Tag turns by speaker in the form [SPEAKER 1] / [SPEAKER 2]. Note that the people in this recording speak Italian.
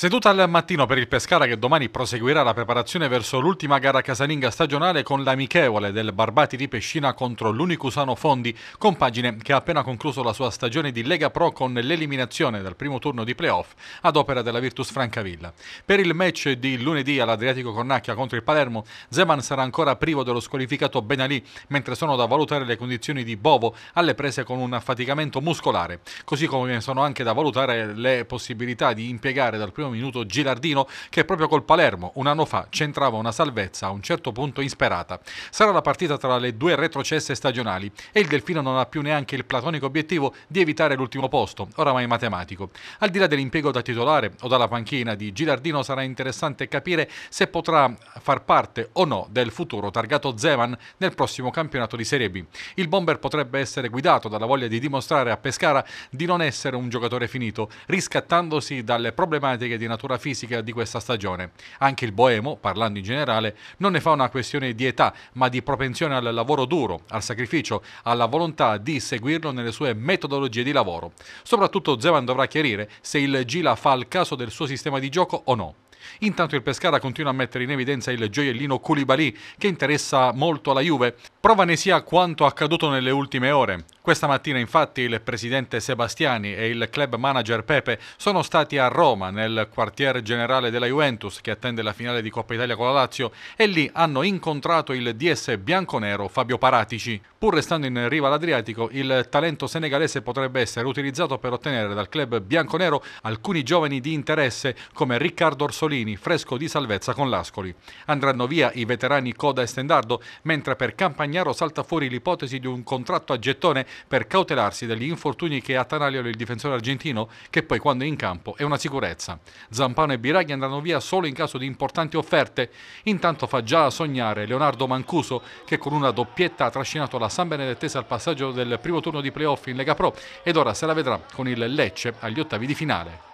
[SPEAKER 1] Seduta al mattino per il Pescara che domani proseguirà la preparazione verso l'ultima gara casalinga stagionale con l'amichevole del Barbati di Pescina contro l'Unicusano Fondi, compagine che ha appena concluso la sua stagione di Lega Pro con l'eliminazione dal primo turno di playoff ad opera della Virtus Francavilla. Per il match di lunedì all'Adriatico Cornacchia contro il Palermo, Zeman sarà ancora privo dello squalificato Benalì, mentre sono da valutare le condizioni di Bovo alle prese con un affaticamento muscolare, così come sono anche da valutare le possibilità di impiegare dal primo minuto Gilardino che proprio col Palermo un anno fa centrava una salvezza a un certo punto insperata. Sarà la partita tra le due retrocesse stagionali e il Delfino non ha più neanche il platonico obiettivo di evitare l'ultimo posto, oramai matematico. Al di là dell'impiego da titolare o dalla panchina di Gilardino sarà interessante capire se potrà far parte o no del futuro targato Zeman nel prossimo campionato di Serie B. Il bomber potrebbe essere guidato dalla voglia di dimostrare a Pescara di non essere un giocatore finito, riscattandosi dalle problematiche di natura fisica di questa stagione. Anche il boemo, parlando in generale, non ne fa una questione di età, ma di propensione al lavoro duro, al sacrificio, alla volontà di seguirlo nelle sue metodologie di lavoro. Soprattutto Zeman dovrà chiarire se il Gila fa il caso del suo sistema di gioco o no. Intanto il Pescara continua a mettere in evidenza il gioiellino Koulibaly che interessa molto alla Juve. Prova ne sia quanto accaduto nelle ultime ore. Questa mattina infatti il presidente Sebastiani e il club manager Pepe sono stati a Roma nel quartier generale della Juventus che attende la finale di Coppa Italia con la Lazio e lì hanno incontrato il DS bianconero Fabio Paratici. Pur restando in riva all'Adriatico il talento senegalese potrebbe essere utilizzato per ottenere dal club bianconero alcuni giovani di interesse come Riccardo Orsolini Orsolini, fresco di salvezza con l'Ascoli. Andranno via i veterani Coda e Stendardo, mentre per Campagnaro salta fuori l'ipotesi di un contratto a gettone per cautelarsi degli infortuni che attanagliano il difensore argentino, che poi quando è in campo è una sicurezza. Zampano e Biraghi andranno via solo in caso di importanti offerte. Intanto fa già sognare Leonardo Mancuso, che con una doppietta ha trascinato la San Benedettese al passaggio del primo turno di playoff in Lega Pro ed ora se la vedrà con il Lecce agli ottavi di finale.